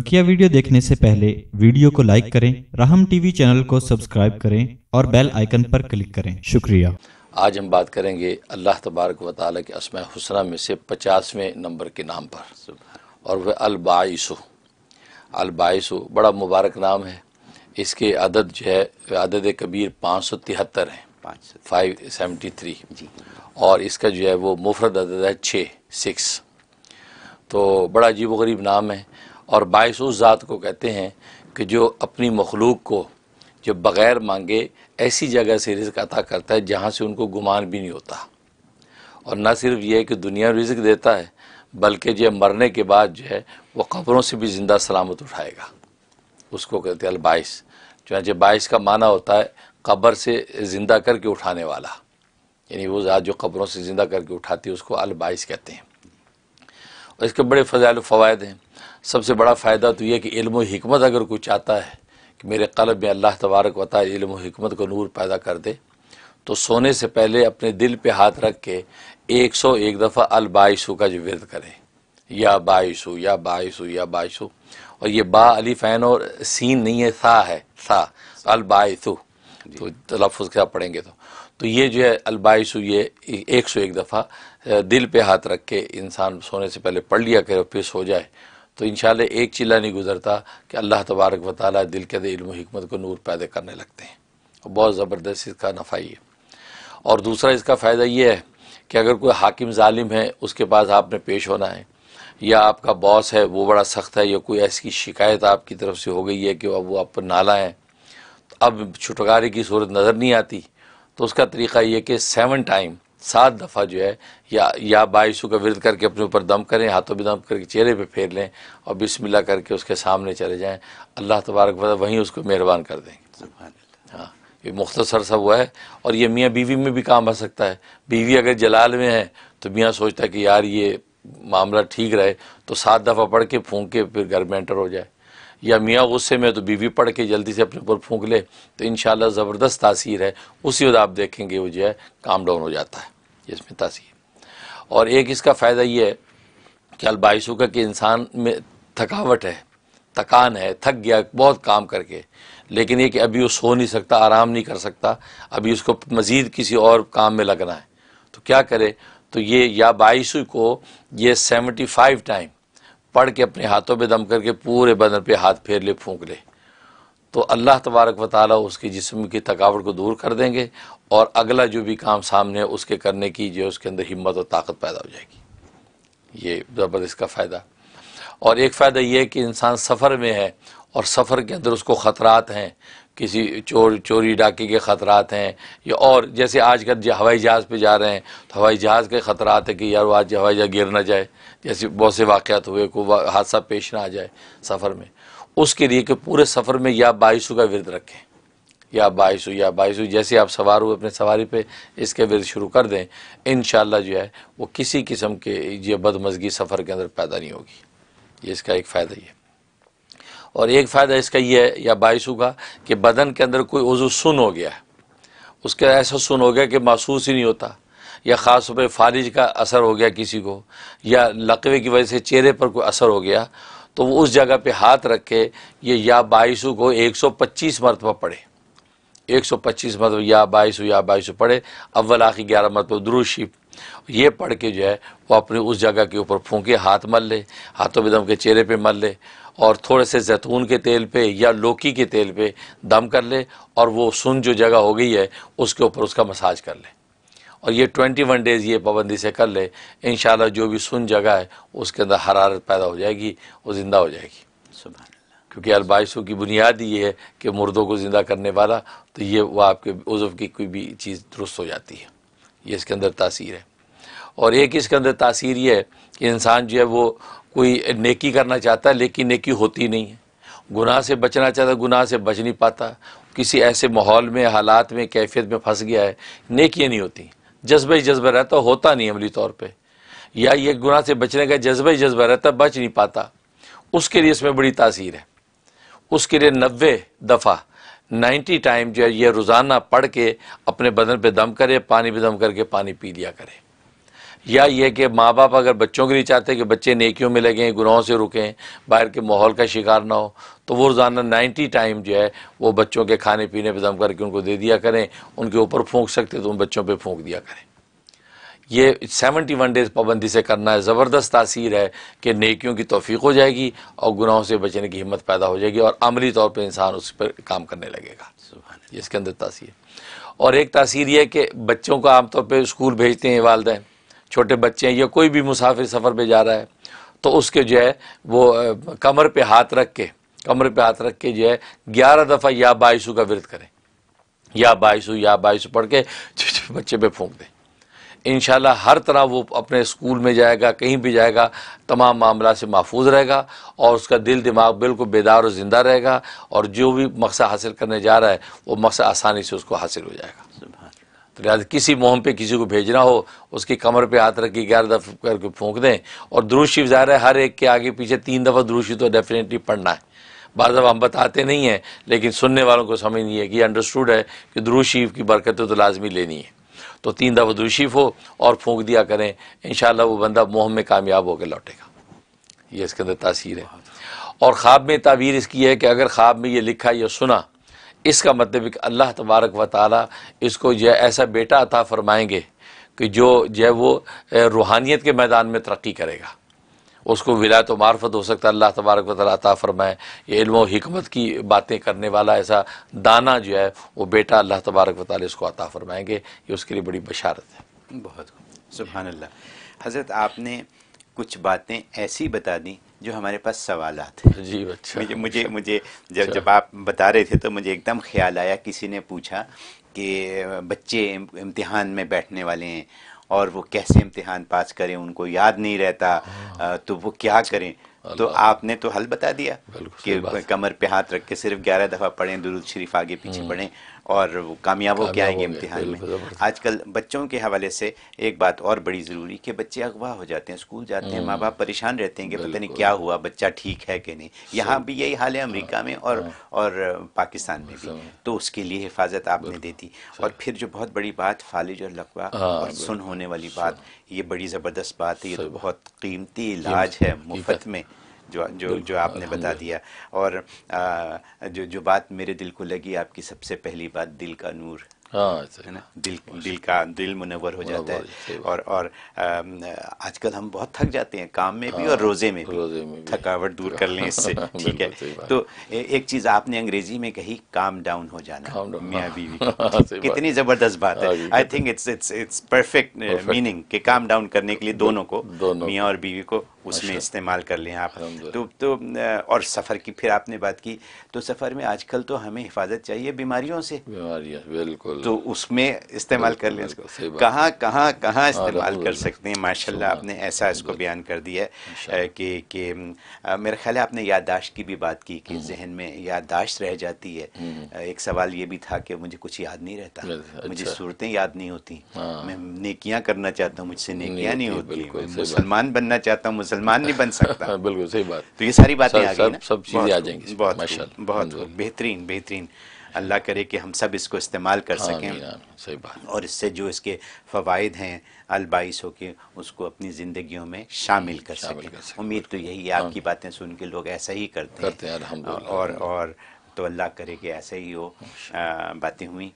बकिया वीडियो देखने से पहले वीडियो को लाइक करें राहम टीवी चैनल को सब्सक्राइब करें और बेल आइकन पर क्लिक करें शुक्रिया आज हम बात करेंगे अल्लाह तबारक वाल के असम हसना में से पचासवें नंबर के नाम पर और वह अलबाइसो अलबाइसो बड़ा मुबारक नाम है इसके अदद जो है अदद कबीर पाँच सौ तिहत्तर है फाइव सेवेंटी थ्री और इसका जो है वो मुफरत अदद है छः सिक्स तो बड़ा अजीब गरीब नाम है और बायस उस ज़ात को कहते हैं कि जो अपनी मखलूक को जो बग़ैर मांगे ऐसी जगह से रिज़ अता करता है जहाँ से उनको गुमान भी नहीं होता और न सिर्फ ये है कि दुनिया रिज़ देता है बल्कि जो मरने के बाद जो है वह कब्रों से भी ज़िंदा सलामत उठाएगा उसको कहते हैं अलबाइस चुनाचे बाइस का माना होता है कब्र से ज़िंदा करके उठाने वाला यानी वो ज़ात जो कब्रों से ज़िंदा करके उठाती है उसको अलबाइस कहते हैं और इसके बड़े फ़जाइल फ़वाद हैं सबसे बड़ा फ़ायदा तो यह कि इल्म हमत अगर कोई चाहता है कि मेरे कलब में अल्लाह तबारक वाता इल्म हमत को नूर पैदा कर दे तो सोने से पहले अपने दिल पे हाथ रख के एक सौ एक दफ़ा अलबाइस का जो विरद करें या बाइसू या बाइसू या बाइसू और ये बा अली फ़ैन और सीन नहीं है सा है सा अलबाइसू तो तलफ़ क्या पढ़ेंगे तो तो ये जो है अलबाइस ये एक सौ एक दफ़ा दिल पे हाथ रख के इंसान सोने से पहले पढ़ लिया करे फिर सो जाए तो इन एक चिल्ला नहीं गुजरता कि अल्लाह तबारक व दिल के अंदर हमत को नूर पैदा करने लगते हैं और बहुत ज़बरदस्त इसका नफ़ा है और दूसरा इसका फ़ायदा ये है कि अगर कोई हाकिम ालिम है उसके पास आपने पेश होना है या आपका बॉस है वो बड़ा सख्त है या कोई ऐसी शिकायत आपकी तरफ से हो गई है कि अब वो आप पर नाला है तो अब छुटकारे की सूरत नज़र नहीं आती तो उसका तरीका ये कि सेवन टाइम सात दफ़ा जो है या या बायसु का विरद करके अपने ऊपर दम करें हाथों पर दम करके चेहरे पे फेर लें और बिस्मिल्लाह करके उसके सामने चले जाएं अल्लाह तबारक वाली वहीं उसको मेहरबान कर देंगे हाँ ये मुख्तसर सा हुआ है और ये मियाँ बीवी में भी काम आ सकता है बीवी अगर जलाल में है तो मियाँ सोचता है कि यार ये मामला ठीक रहे तो सात दफ़ा पढ़ के फूक के फिर घर में एंटर हो जाए या मियाँ गुस्से में तो बीवी पढ़ के जल्दी से अपने ऊपर फूंक ले तो इन ज़बरदस्त तासीर है उसी वजह आप देखेंगे वो जो है काम डाउन हो जाता है इसमें तासीर और एक इसका फ़ायदा ये है कि अलबाइसों का कि इंसान में थकावट है थकान है थक गया बहुत काम करके लेकिन ये कि अभी वो सो नहीं सकता आराम नहीं कर सकता अभी उसको मज़ीद किसी और काम में लगना है तो क्या करे तो ये या बाईस को ये सेवेंटी फाइव टाइम पढ़ के अपने हाथों में दम करके पूरे बदन पे हाथ फेर ले फूंक ले तो अल्लाह तबारक व ताली उसके जिसम की थकावट को दूर कर देंगे और अगला जो भी काम सामने है उसके करने की जो उसके अंदर हिम्मत और ताकत पैदा हो जाएगी ये ज़बरदस्त का फ़ायदा और एक फ़ायदा ये है कि इंसान सफ़र में है और सफ़र के अंदर उसको ख़तरात हैं किसी चोर चोरी डाके के ख़तरात हैं या और जैसे आज कल हवाई जहाज़ पे जा रहे हैं तो हवाई जहाज़ के ख़तरात है कि यार वो आज हवाई जहाज़ गिर ना जाए जैसे बहुत से वाक़ात हुए को हादसा पेश ना आ जाए सफ़र में उसके लिए कि पूरे सफ़र में या बाईसों का विरद रखें या बाईस या बाईस जैसे आप सवार हुए अपने सवारी पर इसके विरद शुरू कर दें इन जो है वो किसी किस्म के ये बदमजगी सफ़र के अंदर पैदा नहीं होगी ये इसका एक फ़ायदा ही है और एक फ़ायदा इसका ये है या बायस होगा कि बदन के अंदर कोई वज़ू सुन हो गया है उसका ऐसा सुन हो गया कि महसूस ही नहीं होता या ख़ास तौर पर फारिज का असर हो गया किसी को या लकवे की वजह से चेहरे पर कोई असर हो गया तो वो उस जगह पे हाथ रख के ये या बाईस को 125 मरतबा पढ़े 125 मरतबा या बाईस या बाईस पढ़े अव्वल आखिर ग्यारह मरतबा दुरुशीफ ये पढ़ के जो है वो अपने उस जगह के ऊपर फूके हाथ मल ले हाथों में दम के चेहरे पे मल ले और थोड़े से जैतून के तेल पे या लोकी के तेल पे दम कर ले और वो सुन जो जगह हो गई है उसके ऊपर उसका मसाज कर ले और ये ट्वेंटी वन डेज़ ये पाबंदी से कर ले इन जो भी सुन जगह है उसके अंदर हरारत पैदा हो जाएगी वो ज़िंदा हो जाएगी सुबह क्योंकि अलबाइसों की बुनियाद ये है कि मुर्दों को ज़िंदा करने वाला तो ये वह आपके उज़व की कोई भी चीज़ दुरुस्त हो जाती है ये इसके अंदर तासीर है और एक इसके अंदर तासीर ये है कि इंसान जो है वो कोई नेकी करना चाहता है लेकिन नेकी होती नहीं है गुनाह से बचना चाहता गुनाह से बच नहीं पाता किसी ऐसे माहौल में हालात में कैफियत में फंस गया है नेकियाँ नहीं होती जज्बा ही जज्बा रहता होता नहीं अमली तौर पर या ये गुनाह से बचने का जज्बा ही जज्बा रहता बच नहीं पाता उसके लिए इसमें बड़ी तासीर है उसके लिए नबे दफ़ा नाइन्टी टाइम जो है ये रोज़ाना पढ़ के अपने बदन पे दम करे पानी पे दम करके पानी पी लिया करे या ये कि माँ बाप अगर बच्चों के लिए चाहते कि बच्चे नेकियों में लगें गुनाहों से रुकें बाहर के माहौल का शिकार ना हो तो वो रोज़ाना नाइन्टी टाइम जो है वो बच्चों के खाने पीने पर दम करके उनको दे दिया करें उनके ऊपर फूँक सकते तो उन बच्चों पर फूँक दिया करें ये 71 डेज़ पाबंदी से करना है ज़बरदस्त तासीर है कि नेकियों की तोफ़ी हो जाएगी और गुनाहों से बचने की हिम्मत पैदा हो जाएगी और अमली तौर पर इंसान उस पर काम करने लगेगा इसके अंदर तासीर और एक तासीर यह कि बच्चों को आमतौर पर स्कूल भेजते हैं वालदे छोटे बच्चे हैं या कोई भी मुसाफिर सफ़र पर जा रहा है तो उसके जो है वो कमर पर हाथ रख के कमर पर हाथ रख के जो है ग्यारह दफ़ा या बाईसू का विरत करें या बाईसू या बाईसू पढ़ के बच्चे पर फूक दें इन हर तरह वो अपने स्कूल में जाएगा कहीं भी जाएगा तमाम मामला से महफूज रहेगा और उसका दिल दिमाग बिल्कुल बेदार और ज़िंदा रहेगा और जो भी मकसद हासिल करने जा रहा है वो मकसद आसानी से उसको हासिल हो जाएगा तो लिहाजा किसी मुहम पे किसी को भेजना हो उसकी कमर पे हाथ रखी ग्यारह दफ़ा करके फूँक दें और दुरुशी ज़ाहिर है हर एक के आगे पीछे तीन दफ़ा दुरुशी तो डेफिनेटली पढ़ना है बार दफ़ा हम बताते नहीं हैं लेकिन सुनने वालों को समझ नहीं है कि अंडरस्टूड है कि दुरुशी की बरकतें तो लाजमी लेनी है तो तीन दफ़ा दुशीफ हो और फूंक दिया करें इन वो बंदा मोह में कामयाब होकर लौटेगा ये इसके अंदर तासीर है और ख़्वाब में तावीर इसकी है कि अगर ख्वाब में ये लिखा या सुना इसका मतलब कि अल्लाह तबारक व ताली इसको जो है ऐसा बेटा अता फरमाएंगे कि जो जो है वो रूहानियत के मैदान में तरक्की करेगा उसको विलायत तो मार्फत हो सकता है अल्लाह तबारक वाली फ़रमाए ये इल्म हिकमत की बातें करने वाला ऐसा दाना जो है वो बेटा अल्लाह तबारक वाली उसको अता फ़रमाएंगे ये उसके लिए बड़ी बशारत है बहुत सुबहान अल्लाह हज़रत आपने कुछ बातें ऐसी बता दी जो हमारे पास सवाल हैं जी अच्छा मुझे मुझे मुझे जब अच्छा। जब आप बता रहे थे तो मुझे एकदम ख्याल आया किसी ने पूछा कि बच्चे इम्तिहान में बैठने वाले हैं और वो कैसे इम्तिहान पास करें उनको याद नहीं रहता हाँ। तो वो क्या करें तो आपने तो हल बता दिया कि कमर पे हाथ रख के सिर्फ ग्यारह दफा पढ़ें दुरुद शरीफ आगे पीछे हम्म। पढ़ें और कामयाब हो के आएंगे इम्तिहान में आजकल बच्चों के हवाले से एक बात और बड़ी ज़रूरी कि बच्चे अगवा हो जाते हैं स्कूल जाते हैं हम्म। माँ बाप परेशान रहते हैं कि पता नहीं क्या हुआ बच्चा ठीक है कि नहीं यहाँ भी यही हाल है हाँ, अमरीका में हाँ। और और पाकिस्तान में भी तो उसके लिए हिफाजत आपने दे दी और फिर जो बहुत बड़ी बात फालिज और लकवा हाँ, और सुन होने वाली बात ये बड़ी ज़बरदस्त बात है ये तो बहुत कीमती इलाज है मुफ्त में जो जो जो आपने बता दिया और आ, जो जो बात मेरे दिल को लगी आपकी सबसे पहली बात दिल का नूर हाँ, है ना हाँ, दिल दिल का दिल मुनवर हो जाता है और और आजकल हम बहुत थक जाते हैं काम में भी और हाँ, रोजे में भी, रोजे में भी। थकावट दूर कर लें इससे ठीक है तो एक चीज आपने अंग्रेजी में कही काम डाउन हो जाना मियाँ बीवी कितनी जबरदस्त बात है I think it's it's it's perfect meaning के काम डाउन करने के लिए दोनों को मियाँ और बीवी को उसमें अच्छा। इस्तेमाल कर लें आप तो तो और सफ़र की फिर आपने बात की तो सफ़र में आजकल तो हमें हिफाजत चाहिए बीमारियों से बीमारियाँ बिल्कुल तो उसमें इस्तेमाल कर लें इसको कहाँ कहाँ कहाँ हाँ, इस्तेमाल कर सकते हैं माशाल्लाह आपने ऐसा इसको बयान कर दिया है कि मेरे ख्याल है आपने याददाश्त की भी बात की कि हम्म। जहन में याददाश्त रह जाती है हम्म। एक सवाल ये भी था कि मुझे कुछ याद नहीं रहता अच्छा। मुझे सूरतें याद नहीं होती हाँ। मैं नेकियाँ करना चाहता हूँ मुझसे नेकियाँ नहीं होती मुसलमान बनना चाहता हूँ मुसलमान नहीं बन सकता बिल्कुल सही बात तो ये सारी बातें आ गई सब, सब चीज़ें आ जाएंगी बहुत बहुत बेहतरीन बेहतरीन अल्लाह करे कि हम सब इसको इस्तेमाल कर हाँ, सकें सही बात और इससे जो इसके फ़वाद हैं अलबाइस के उसको अपनी ज़िंदगियों में शामिल कर सकें उम्मीद तो यही है आपकी हाँ। बातें सुन के लोग ऐसा ही करते हैं और और तो अल्लाह करे कि ऐसा ही हो बातें हुई